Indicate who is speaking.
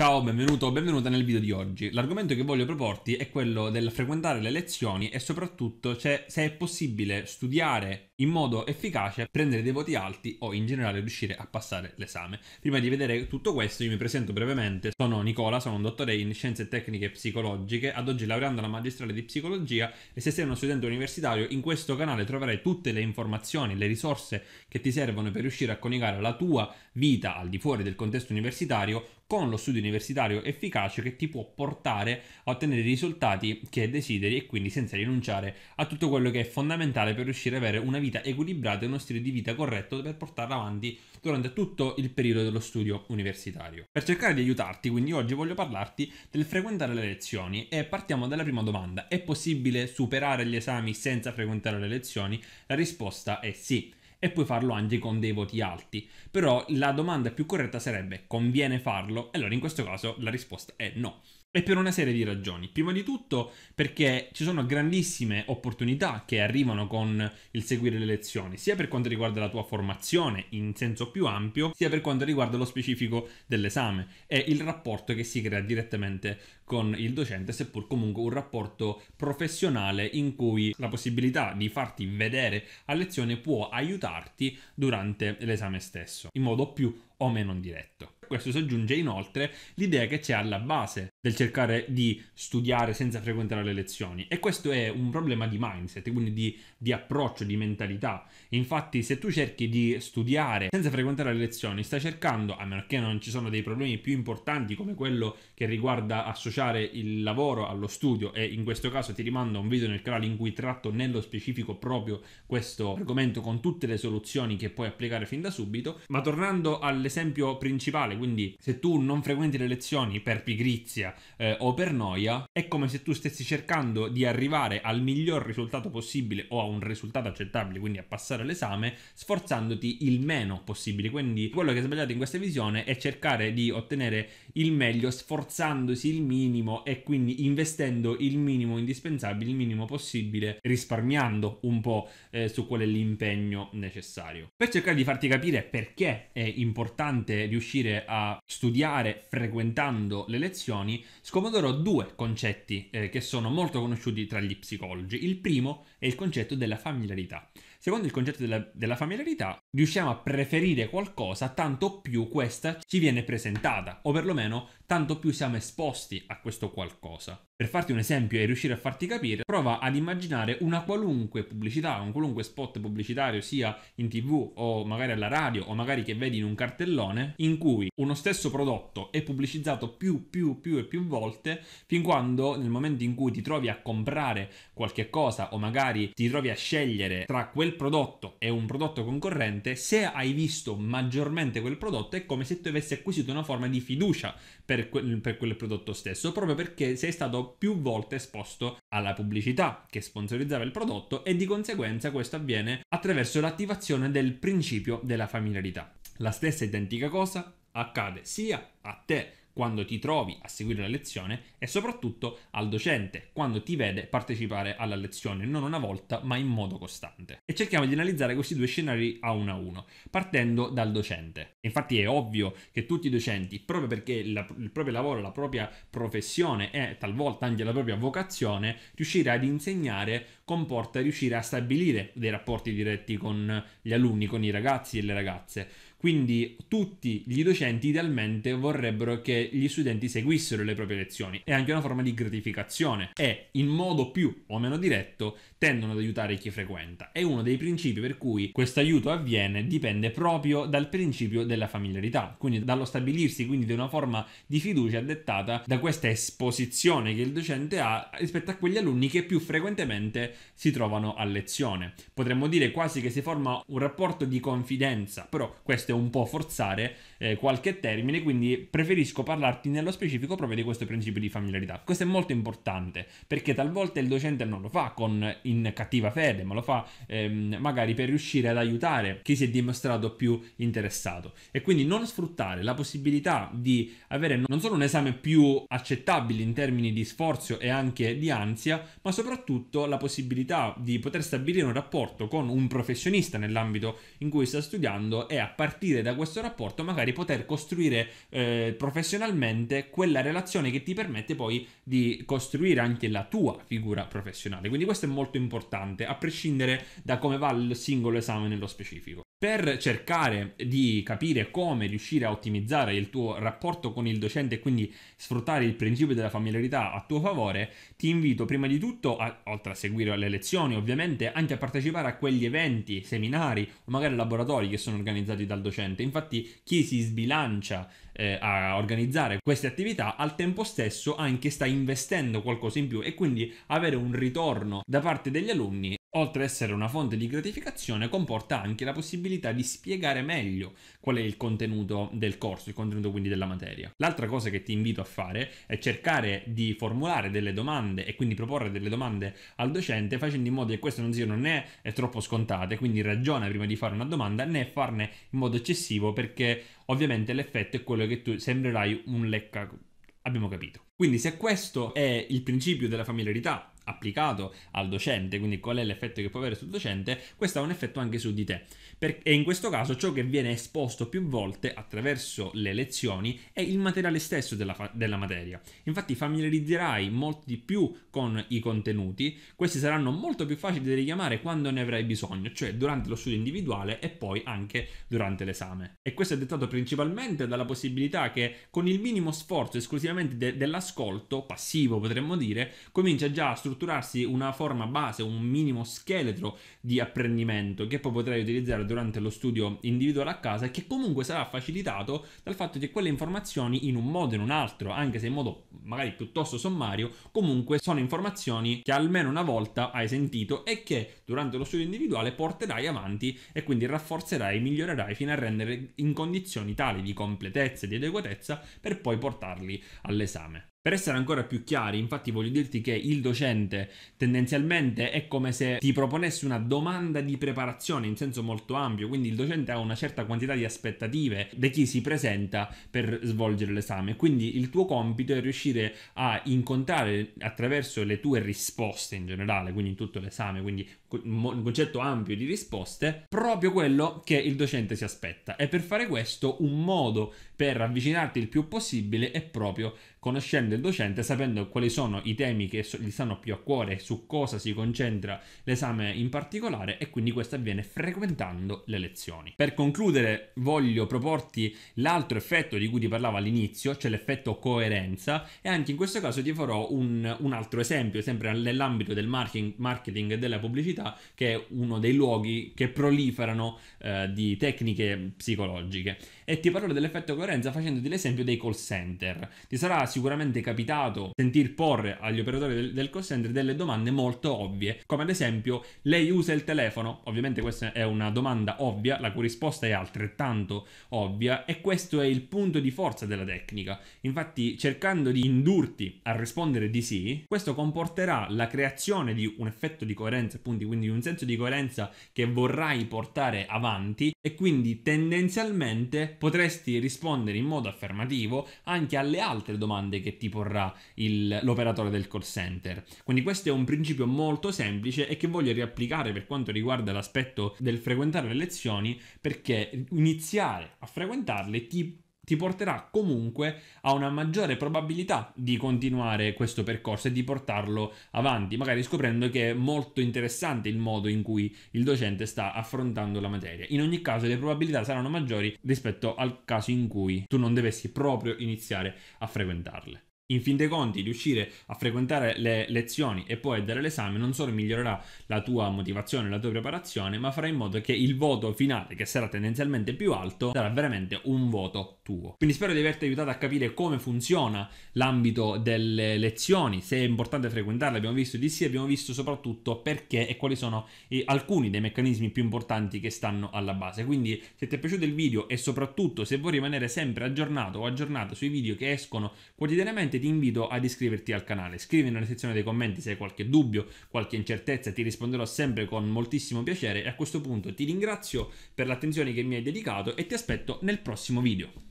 Speaker 1: Ciao, benvenuto o benvenuta nel video di oggi. L'argomento che voglio proporti è quello del frequentare le lezioni e soprattutto cioè, se è possibile studiare in modo efficace prendere dei voti alti o in generale riuscire a passare l'esame. Prima di vedere tutto questo io mi presento brevemente, sono Nicola, sono un dottore in scienze tecniche psicologiche, ad oggi laureando alla magistrale di psicologia e se sei uno studente universitario in questo canale troverai tutte le informazioni, le risorse che ti servono per riuscire a coniugare la tua vita al di fuori del contesto universitario con lo studio universitario efficace che ti può portare a ottenere i risultati che desideri e quindi senza rinunciare a tutto quello che è fondamentale per riuscire ad avere una vita vita equilibrata e uno stile di vita corretto per portarla avanti durante tutto il periodo dello studio universitario. Per cercare di aiutarti, quindi oggi voglio parlarti del frequentare le lezioni e partiamo dalla prima domanda. È possibile superare gli esami senza frequentare le lezioni? La risposta è sì e puoi farlo anche con dei voti alti. Però la domanda più corretta sarebbe conviene farlo? E allora in questo caso la risposta è no. E per una serie di ragioni. Prima di tutto perché ci sono grandissime opportunità che arrivano con il seguire le lezioni, sia per quanto riguarda la tua formazione in senso più ampio, sia per quanto riguarda lo specifico dell'esame e il rapporto che si crea direttamente con il docente, seppur comunque un rapporto professionale in cui la possibilità di farti vedere a lezione può aiutarti durante l'esame stesso, in modo più o meno diretto. Questo si aggiunge inoltre l'idea che c'è alla base del cercare di studiare senza frequentare le lezioni e questo è un problema di mindset, quindi di, di approccio, di mentalità. Infatti se tu cerchi di studiare senza frequentare le lezioni, stai cercando, a meno che non ci sono dei problemi più importanti come quello che riguarda associare il lavoro allo studio e in questo caso ti rimando a un video nel canale in cui tratto nello specifico proprio questo argomento con tutte le soluzioni che puoi applicare fin da subito, ma tornando alle esempio principale, quindi se tu non frequenti le lezioni per pigrizia eh, o per noia, è come se tu stessi cercando di arrivare al miglior risultato possibile o a un risultato accettabile, quindi a passare l'esame, sforzandoti il meno possibile. Quindi quello che è sbagliato in questa visione è cercare di ottenere il meglio sforzandosi il minimo e quindi investendo il minimo indispensabile, il minimo possibile, risparmiando un po' eh, su qual è l'impegno necessario. Per cercare di farti capire perché è importante importante riuscire a studiare frequentando le lezioni, scomoderò due concetti eh, che sono molto conosciuti tra gli psicologi. Il primo è il concetto della familiarità. Secondo il concetto della, della, familiarità, riusciamo a preferire qualcosa tanto più questa ci viene presentata, o perlomeno tanto più siamo esposti a questo qualcosa. Per farti un esempio e riuscire a farti capire, prova ad immaginare una qualunque pubblicità, un qualunque spot pubblicitario, sia in tv o magari alla radio o magari che vedi in un cartellone, in cui uno stesso prodotto è pubblicizzato più, più, più e più volte, fin quando nel momento in cui ti trovi a comprare qualche cosa o magari ti trovi a scegliere tra quel prodotto e un prodotto concorrente, se hai visto maggiormente quel prodotto è come se tu avessi acquisito una forma di fiducia per quel, per quel prodotto stesso, proprio perché sei stato più volte esposto alla pubblicità che sponsorizzava il prodotto e di conseguenza questo avviene attraverso l'attivazione del principio della familiarità. La stessa identica cosa accade sia a te quando ti trovi a seguire la lezione e soprattutto al docente quando ti vede partecipare alla lezione non una volta ma in modo costante. E cerchiamo di analizzare questi due scenari a uno a uno, partendo dal docente. infatti è ovvio che tutti i docenti, proprio perché la, il proprio lavoro, la propria professione e talvolta anche la propria vocazione, riuscire ad insegnare comporta riuscire a stabilire dei rapporti diretti con gli alunni, con i ragazzi e le ragazze quindi tutti gli docenti idealmente vorrebbero che gli studenti seguissero le proprie lezioni. È anche una forma di gratificazione e in modo più o meno diretto tendono ad aiutare chi frequenta. È uno dei principi per cui questo aiuto avviene dipende proprio dal principio della familiarità, quindi dallo stabilirsi quindi di una forma di fiducia dettata da questa esposizione che il docente ha rispetto a quegli alunni che più frequentemente si trovano a lezione. Potremmo dire quasi che si forma un rapporto di confidenza, però questo questo un po' forzare eh, qualche termine, quindi preferisco parlarti nello specifico proprio di questo principio di familiarità. Questo è molto importante perché talvolta il docente non lo fa con, in cattiva fede, ma lo fa ehm, magari per riuscire ad aiutare chi si è dimostrato più interessato e quindi non sfruttare la possibilità di avere non solo un esame più accettabile in termini di sforzo e anche di ansia, ma soprattutto la possibilità di poter stabilire un rapporto con un professionista nell'ambito in cui sta studiando e a partire partire da questo rapporto magari poter costruire eh, professionalmente quella relazione che ti permette poi di costruire anche la tua figura professionale. Quindi questo è molto importante, a prescindere da come va il singolo esame nello specifico. Per cercare di capire come riuscire a ottimizzare il tuo rapporto con il docente e quindi sfruttare il principio della familiarità a tuo favore, ti invito prima di tutto, a, oltre a seguire le lezioni ovviamente, anche a partecipare a quegli eventi, seminari o magari laboratori che sono organizzati dal docente docente. Infatti chi si sbilancia eh, a organizzare queste attività al tempo stesso anche sta investendo qualcosa in più e quindi avere un ritorno da parte degli alunni Oltre ad essere una fonte di gratificazione, comporta anche la possibilità di spiegare meglio qual è il contenuto del corso, il contenuto quindi della materia. L'altra cosa che ti invito a fare è cercare di formulare delle domande e quindi proporre delle domande al docente facendo in modo che queste non siano né troppo scontate, quindi ragiona prima di fare una domanda, né farne in modo eccessivo perché ovviamente l'effetto è quello che tu sembrerai un lecca Abbiamo capito. Quindi se questo è il principio della familiarità applicato al docente, quindi qual è l'effetto che può avere sul docente, questo ha un effetto anche su di te. e in questo caso ciò che viene esposto più volte attraverso le lezioni è il materiale stesso della, della materia. Infatti familiarizzerai molto di più con i contenuti, questi saranno molto più facili da richiamare quando ne avrai bisogno, cioè durante lo studio individuale e poi anche durante l'esame. E questo è dettato principalmente dalla possibilità che con il minimo sforzo esclusivamente de- dell'ascolto, passivo potremmo dire, comincia già a strutturare strutturarsi una forma base, un minimo scheletro di apprendimento che poi potrai utilizzare durante lo studio individuale a casa e che comunque sarà facilitato dal fatto che quelle informazioni in un modo o in un altro, anche se in modo magari piuttosto sommario, comunque sono informazioni che almeno una volta hai sentito e che durante lo studio individuale porterai avanti e quindi rafforzerai, migliorerai fino a rendere in condizioni tali di completezza e di adeguatezza per poi portarli all'esame. Per essere ancora più chiari, infatti voglio dirti che il docente tendenzialmente è come se ti proponesse una domanda di preparazione in senso molto ampio, quindi il docente ha una certa quantità di aspettative di chi si presenta per svolgere l'esame, quindi il tuo compito è riuscire a incontrare attraverso le tue risposte in generale, quindi in tutto l'esame, quindi un concetto ampio di risposte, proprio quello che il docente si aspetta. E per fare questo un modo per avvicinarti il più possibile è proprio conoscendo il docente, sapendo quali sono i temi che gli stanno più a cuore, su cosa si concentra l'esame in particolare e quindi questo avviene frequentando le lezioni. Per concludere voglio proporti l'altro effetto di cui ti parlavo all'inizio, cioè l'effetto coerenza e anche in questo caso ti farò un, un altro esempio, sempre nell'ambito del marketing, marketing, e della pubblicità, che è uno dei luoghi che proliferano eh, di tecniche psicologiche. E ti parlo dell'effetto coerenza facendoti l'esempio dei call center. Ti sarà sicuramente capitato sentir porre agli operatori del, del call center delle domande molto ovvie, come ad esempio lei usa il telefono? Ovviamente questa è una domanda ovvia, la cui risposta è altrettanto ovvia e questo è il punto di forza della tecnica. Infatti cercando di indurti a rispondere di sì, questo comporterà la creazione di un effetto di coerenza, appunto, quindi un senso di coerenza che vorrai portare avanti e quindi tendenzialmente potresti rispondere in modo affermativo anche alle altre domande domande che ti porrà il, l'operatore del call center. Quindi questo è un principio molto semplice e che voglio riapplicare per quanto riguarda l'aspetto del frequentare le lezioni perché iniziare a frequentarle ti ti porterà comunque a una maggiore probabilità di continuare questo percorso e di portarlo avanti, magari scoprendo che è molto interessante il modo in cui il docente sta affrontando la materia. In ogni caso le probabilità saranno maggiori rispetto al caso in cui tu non dovessi proprio iniziare a frequentarle in fin dei conti riuscire a frequentare le lezioni e poi dare l'esame non solo migliorerà la tua motivazione, la tua preparazione, ma farà in modo che il voto finale, che sarà tendenzialmente più alto, sarà veramente un voto tuo. Quindi spero di averti aiutato a capire come funziona l'ambito delle lezioni, se è importante frequentarle, abbiamo visto di sì, abbiamo visto soprattutto perché e quali sono alcuni dei meccanismi più importanti che stanno alla base. Quindi se ti è piaciuto il video e soprattutto se vuoi rimanere sempre aggiornato o aggiornato sui video che escono quotidianamente, ti invito ad iscriverti al canale. Scrivi nella sezione dei commenti se hai qualche dubbio, qualche incertezza, ti risponderò sempre con moltissimo piacere e a questo punto ti ringrazio per l'attenzione che mi hai dedicato e ti aspetto nel prossimo video.